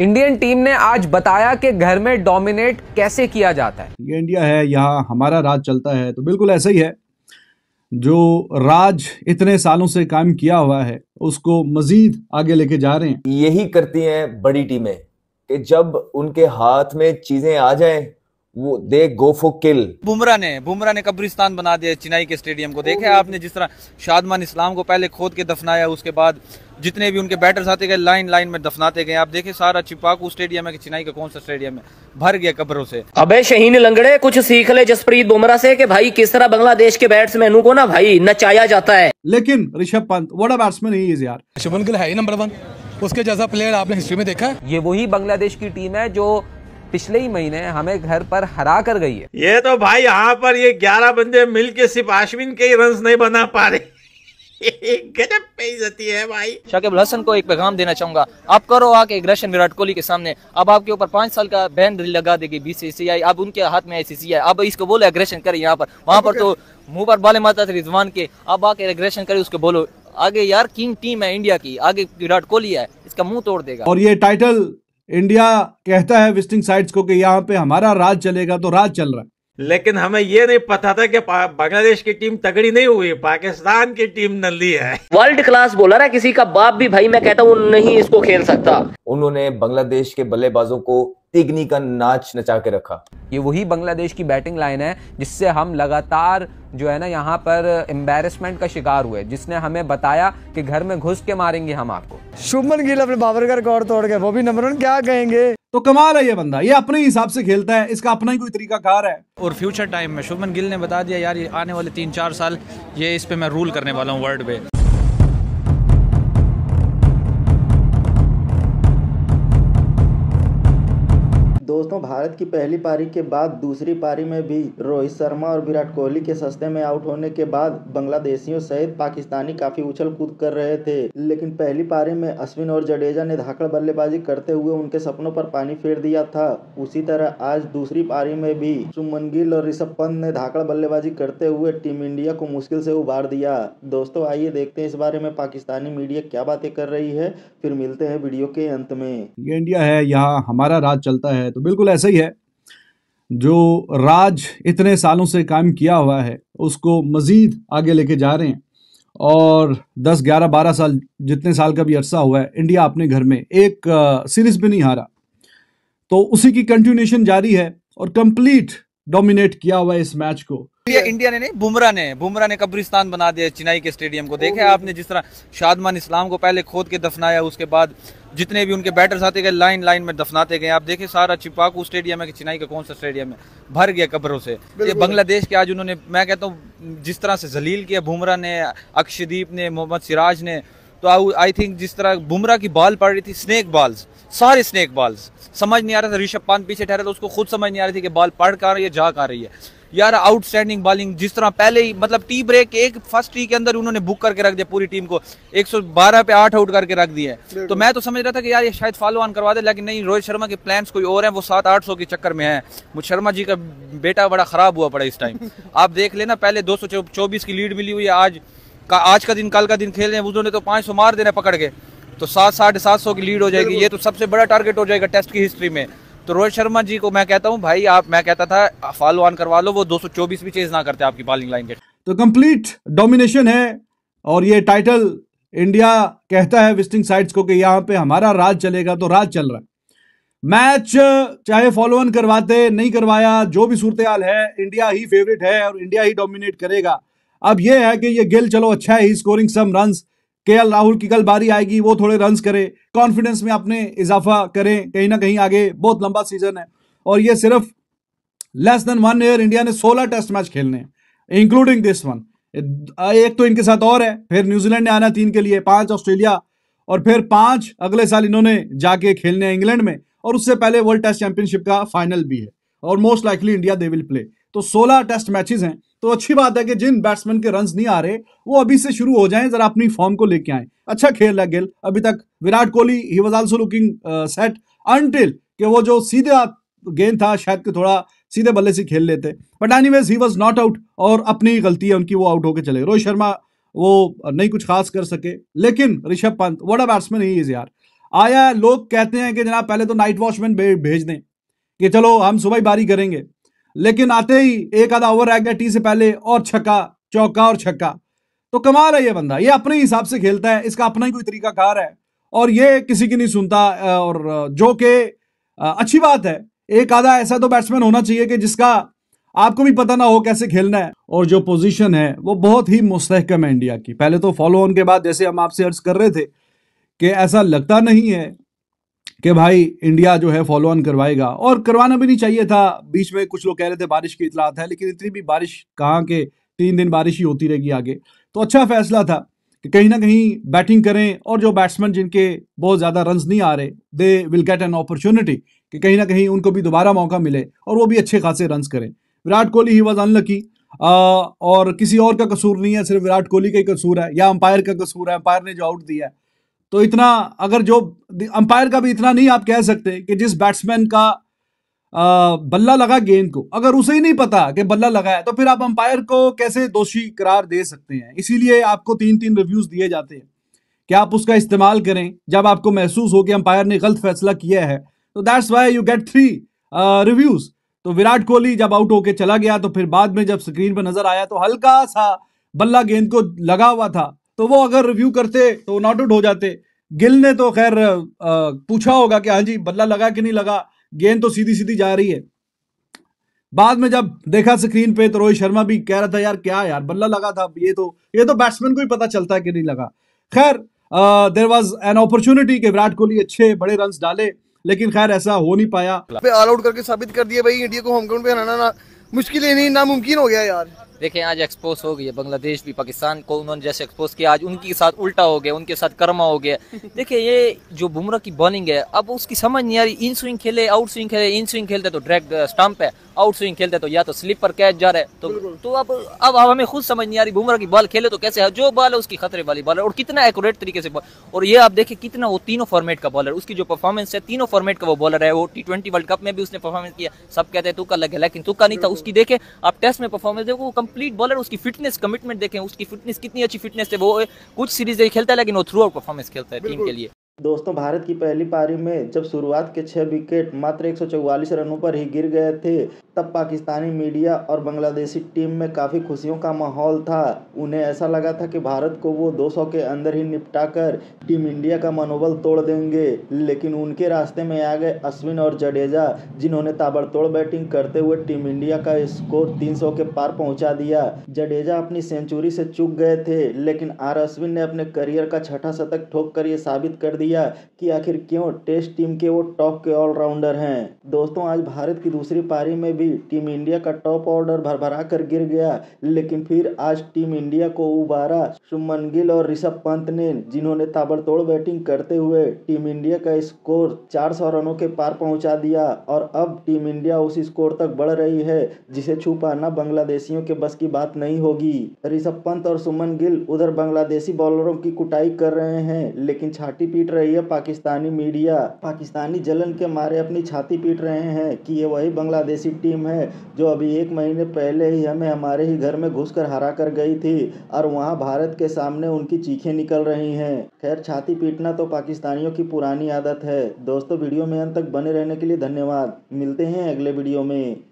Indian team ने आज बताया कि घर में डोमिनेट कैसे किया जाता है ये इंडिया है यहाँ हमारा राज चलता है तो बिल्कुल ऐसा ही है जो राज इतने सालों से काम किया हुआ है उसको मजीद आगे लेके जा रहे हैं यही करती हैं बड़ी टीमें कि जब उनके हाथ में चीजें आ जाएं वो दे गो फॉर किल बुमरा ने बुमरा ने कब्रिस्तान बना दिया चिनाई के स्टेडियम को देखे आपने जिस तरह शादमान इस्लाम को पहले खोद के दफनाया उसके बाद जितने भी उनके बैटर्स आते गए लाइन लाइन में दफनाते गए आप देखे सारा चिपाकू स्टेडियम है कि चिनाई का कौन सा स्टेडियम है भर गया कब्रों से अबे शहीन लंगड़े कुछ सीख ले जसप्रीत बुमरा से कि भाई किस तरह बांग्लादेश के बैट्समैनों को ना भाई नचाया जाता है लेकिन ऋषभ पंत बड़ा बैट्समैन ही इज यार शुभन गिल है नंबर वन उसके जैसा प्लेयर आपने हिस्ट्री में देखा है ये वही बांग्लादेश की टीम है जो पिछले ही महीने हमें घर पर हरा कर गई है ये तो भाई यहाँ पर ये ग्यारह बंदे मिल के सिर्फ आश्विन के ही रन नहीं बना पा रहे गजब है भाई शाकिब हसन को एक पैगाम देना चाहूंगा आप करो आके एग्रेशन विराट कोहली के सामने अब आपके ऊपर पांच साल का बैन लगा देगी बीसीसीआई अब उनके हाथ में आईसीसीआई अब इसको बोलो एग्रेशन करे यहाँ पर वहाँ पर तो मुंह पर बाले माता थे रिजवान के अब आके एग्रेशन करे उसको बोलो आगे यार किंग टीम है इंडिया की आगे विराट कोहली है इसका मुंह तोड़ देगा और ये टाइटल इंडिया कहता है विस्टिंग साइट्स को कि यहाँ पे हमारा राज चलेगा तो राज चल रहा है लेकिन हमें ये नहीं पता था कि बांग्लादेश की टीम तगड़ी नहीं हुई पाकिस्तान की टीम नली है वर्ल्ड क्लास बोलर है किसी का बाप भी भाई मैं कहता हूँ नहीं इसको खेल सकता उन्होंने बांग्लादेश के बल्लेबाजों को तिगनी का नाच नचा के रखा ये वही बांग्लादेश की बैटिंग लाइन है जिससे हम लगातार जो है ना यहाँ पर एम्बेरसमेंट का शिकार हुए जिसने हमें बताया कि घर में घुस के मारेंगे हम आपको शुभमन गिल अपने बाबर का रिकॉर्ड तोड़ गए वो भी नंबर वन क्या कहेंगे तो कमाल है ये बंदा ये अपने हिसाब से खेलता है इसका अपना ही कोई तरीका कार है और फ्यूचर टाइम में शुभमन गिल ने बता दिया यार ये आने वाले तीन चार साल ये इस पे मैं रूल करने वाला हूँ वर्ल्ड में दोस्तों भारत की पहली पारी के बाद दूसरी पारी में भी रोहित शर्मा और विराट कोहली के सस्ते में आउट होने के बाद बांग्लादेशियों सहित पाकिस्तानी काफी उछल कूद कर रहे थे लेकिन पहली पारी में अश्विन और जडेजा ने धाकड़ बल्लेबाजी करते हुए उनके सपनों पर पानी फेर दिया था उसी तरह आज दूसरी पारी में भी सुमन गिल और ऋषभ पंत ने धाकड़ बल्लेबाजी करते हुए टीम इंडिया को मुश्किल से उभार दिया दोस्तों आइए देखते हैं इस बारे में पाकिस्तानी मीडिया क्या बातें कर रही है फिर मिलते हैं वीडियो के अंत में ये इंडिया है यहाँ हमारा राज चलता है तो बिल्कुल बिल्कुल ऐसा ही है जो राज इतने सालों से काम किया हुआ है उसको मज़ीद आगे लेके जा रहे हैं और 10, 11, 12 साल जितने साल का भी अरसा हुआ है इंडिया अपने घर में एक सीरीज़ भी नहीं हारा तो उसी की कंटिन्यूशन जारी है और कंप्लीट डोमिनेट किया हुआ है इस मैच को इंडिया, इंडिया ने नहीं बुमरा ने बुमरा ने कब्रिस्तान बना दिया चिनाई के स्टेडियम को देखे आपने जिस तरह शादमान इस्लाम को पहले खोद के दफनाया उसके बाद जितने भी उनके बैटर्स आते गए लाइन लाइन में दफनाते गए आप देखे सारा चिपाकू स्टेडियम है कि का कौन सा स्टेडियम है भर गया कब्रों से ये बांग्लादेश के आज उन्होंने मैं कहता हूँ जिस तरह से जलील किया बुमरा ने अक्षदीप ने मोहम्मद सिराज ने तो आई थिंक जिस तरह बुमरा की बॉल पड़ रही थी स्नेक बॉल्स सारे स्नेक बॉल्स समझ नहीं आ रहा था ऋषभ पान पीछे ठहरा था उसको खुद समझ नहीं आ रही थी कि बॉल पड़ कर रही है जा कर रही है यार आउटस्टैंडिंग बॉलिंग जिस तरह पहले ही मतलब टी ब्रेक एक फर्स्ट टी के अंदर उन्होंने बुक करके रख दिया पूरी टीम को 112 पे आठ आउट करके रख दिए तो मैं तो समझ रहा था कि यार ये शायद फॉलो ऑन करवा दे लेकिन नहीं रोहित शर्मा के प्लान कोई और हैं वो सात आठ सौ के चक्कर में है मुझ शर्मा जी का बेटा बड़ा खराब हुआ पड़ा इस टाइम आप देख लेना पहले दो की लीड मिली हुई है आज का आज का दिन कल का दिन खेल रहे हैं उन्होंने तो पाँच मार देना पकड़ के तो सात साढ़े सात सौ की लीड हो जाएगी ये तो सबसे बड़ा टारगेट हो जाएगा टेस्ट की हिस्ट्री में तो रोहित शर्मा जी को मैं कहता हूँ भाई आप मैं कहता था फॉलो ऑन करवा लो वो दो भी चेज ना करते आपकी बॉलिंग लाइन के तो कंप्लीट डोमिनेशन है और ये टाइटल इंडिया कहता है विस्टिंग साइड्स को कि यहां पे हमारा राज चलेगा तो राज चल रहा है मैच चाहे फॉलो ऑन करवाते नहीं करवाया जो भी सूरत है इंडिया ही फेवरेट है और इंडिया ही डोमिनेट करेगा अब ये है कि ये गिल चलो अच्छा है ही स्कोरिंग सम रन्स के राहुल की कल बारी आएगी वो थोड़े रन करें कॉन्फिडेंस में अपने इजाफा करें कहीं ना कहीं आगे बहुत लंबा सीजन है और ये सिर्फ less than one year India ने सोलह टेस्ट मैच खेलने हैं इंक्लूडिंग दिस वन एक तो इनके साथ और है फिर न्यूजीलैंड ने आना तीन के लिए पांच ऑस्ट्रेलिया और फिर पांच अगले साल इन्होंने जाके खेलने इंग्लैंड में और उससे पहले वर्ल्ड टेस्ट चैंपियनशिप का फाइनल भी है और most likely India they will play तो 16 टेस्ट मैचेस हैं तो अच्छी बात है कि जिन बैट्समैन के रन नहीं आ रहे वो अभी से शुरू हो जाए जरा अपनी फॉर्म को लेके आए अच्छा खेल है गिल अभी तक Virat Kohli he was also looking set until कि वो जो सीधा गेंद था शायद के थोड़ा सीधे बल्ले से खेल लेते but anyways he was not out और अपनी गलती है उनकी वो आउट होकर चले रोहित शर्मा वो नहीं कुछ खास कर सके लेकिन ऋषभ पंत वड़ा बैट्समैन ही इज यार आया लोग कहते हैं कि जनाब पहले तो नाइट वॉचमैन भेज दें कि चलो हम सुबह ही बारी करेंगे लेकिन आते ही एक आधा ओवर रह गया टी से पहले और छक्का चौका और छक्का तो कमाल है ये बंदा ये अपने हिसाब से खेलता है इसका अपना ही कोई तरीका कार है और ये किसी की नहीं सुनता और जो कि अच्छी बात है एक आधा ऐसा तो बैट्समैन होना चाहिए कि जिसका आपको भी पता ना हो कैसे खेलना है और जो पोजीशन है वो बहुत ही मुस्तकम है इंडिया की पहले तो फॉलो ऑन के बाद जैसे हम आपसे अर्ज कर रहे थे कि ऐसा लगता नहीं है कि भाई इंडिया जो है फॉलो ऑन करवाएगा और करवाना भी नहीं चाहिए था बीच में कुछ लोग कह रहे थे बारिश की इतलात है लेकिन इतनी भी बारिश कहाँ के तीन दिन बारिश ही होती रहेगी आगे तो अच्छा फैसला था कि कहीं ना कहीं बैटिंग करें और जो बैट्समैन जिनके बहुत ज़्यादा रन नहीं आ रहे they will get an opportunity कि कहीं ना कहीं उनको भी दोबारा मौका मिले और वो भी अच्छे खासे रन करें Virat Kohli he was unlucky और किसी और का कसूर नहीं है सिर्फ विराट कोहली का ही कसूर है या अंपायर का कसूर है अंपायर ने जो आउट दिया है तो इतना अगर जो अंपायर का भी इतना नहीं आप कह सकते कि जिस बैट्समैन का बल्ला लगा गेंद को अगर उसे ही नहीं पता कि बल्ला लगा है तो फिर आप अंपायर को कैसे दोषी करार दे सकते हैं इसीलिए आपको तीन तीन रिव्यूज दिए जाते हैं कि आप उसका इस्तेमाल करें जब आपको महसूस हो कि अंपायर ने गलत फैसला किया है तो that's why you get three reviews तो विराट कोहली जब आउट होके चला गया तो फिर बाद में जब स्क्रीन पर नजर आया तो हल्का सा बल्ला गेंद को लगा हुआ था तो वो अगर रिव्यू करते तो नॉट आउट हो जाते गिल ने तो खैर पूछा होगा कि हाँ जी बल्ला लगा कि नहीं लगा गेंद तो सीधी सीधी जा रही है बाद में जब देखा स्क्रीन पे तो रोहित शर्मा भी कह रहा था यार क्या यार बल्ला लगा था ये तो ये तो बैट्समैन को ही पता चलता है कि नहीं लगा खैर देर वॉज एन अपॉर्चुनिटी के विराट कोहली अच्छे बड़े रन डाले लेकिन खैर ऐसा हो नहीं पाया पे ऑल आउट करके साबित कर दिया भाई इंडिया को होमग्राउंड पे हराना मुश्किल ही नहीं नामुमकिन हो गया यार देखें आज एक्सपोज हो गई है बांग्लादेश भी पाकिस्तान को उन्होंने जैसे एक्सपोज किया आज उनके साथ उल्टा हो गया उनके साथ कर्मा हो गया देखिए ये जो बुमरा की बॉलिंग है अब उसकी समझ नहीं आ रही इन स्विंग खेले आउट स्विंग खेले इन स्विंग खेलते तो ड्रैग स्टंप uh, है आउट स्विंग खेलते तो या तो स्लीपर कैच जा रहा है तो तो अब अब हमें खुद समझ नहीं आ रही बुमरा की बॉल खेले तो कैसे है जो बॉल है उसकी खतरे वाली बॉल है और कितना एक्यूरेट तरीके से और ये आप देखें कितना वो तीनों फॉर्मेट का बॉलर उसकी जो परफॉर्मेंस है तीनों फॉर्मेट का वो बॉलर है वो टी ट्वेंटी वर्ल्ड कप में भी उसने परफॉर्मेंस किया सब कहते हैं तुक्का गया लेकिन तुक्का नहीं था उसकी देखे आप टेस्ट में परफॉर्मेंस देखो कंप्लीट बॉलर उसकी फिटनेस कमिटमेंट देखें उसकी फिटनेस कितनी अच्छी फिटनेस है वो कुछ सीरीज खेलता है लेकिन वो थ्रू आउट परफॉर्मेंस खेलता है टीम के लिए दोस्तों भारत की पहली पारी में जब शुरुआत के छह विकेट मात्र एक रनों पर ही गिर गए थे तब पाकिस्तानी मीडिया और बांग्लादेशी टीम में काफ़ी खुशियों का माहौल था उन्हें ऐसा लगा था कि भारत को वो 200 के अंदर ही निपटाकर टीम इंडिया का मनोबल तोड़ देंगे लेकिन उनके रास्ते में आ गए अश्विन और जडेजा जिन्होंने ताबड़तोड़ बैटिंग करते हुए टीम इंडिया का स्कोर तीन के पार पहुंचा दिया जडेजा अपनी सेंचुरी से चुक गए थे लेकिन आर अश्विन ने अपने करियर का छठा शतक ठोक कर ये साबित कर दिया लिया कि आखिर क्यों टेस्ट टीम के वो टॉप के ऑलराउंडर हैं दोस्तों आज भारत की दूसरी पारी में भी टीम इंडिया का टॉप ऑर्डर भरभरा कर गिर गया लेकिन फिर आज टीम इंडिया को उबारा सुमन गिल और ऋषभ पंत ने जिन्होंने ताबड़तोड़ बैटिंग करते हुए टीम इंडिया का स्कोर सौ रनों के पार पहुंचा दिया और अब टीम इंडिया उस स्कोर तक बढ़ रही है जिसे छुपाना बांग्लादेशियों के बस की बात नहीं होगी ऋषभ पंत और सुमन गिल उधर बांग्लादेशी बॉलरों की कुटाई कर रहे हैं लेकिन छाटी पीट रही है पाकिस्तानी मीडिया पाकिस्तानी जलन के मारे अपनी छाती पीट रहे हैं कि ये वही बांग्लादेशी टीम है जो अभी एक महीने पहले ही हमें हमारे ही घर में घुसकर हरा कर गई थी और वहाँ भारत के सामने उनकी चीखें निकल रही हैं खैर छाती पीटना तो पाकिस्तानियों की पुरानी आदत है दोस्तों वीडियो में अंत तक बने रहने के लिए धन्यवाद मिलते हैं अगले वीडियो में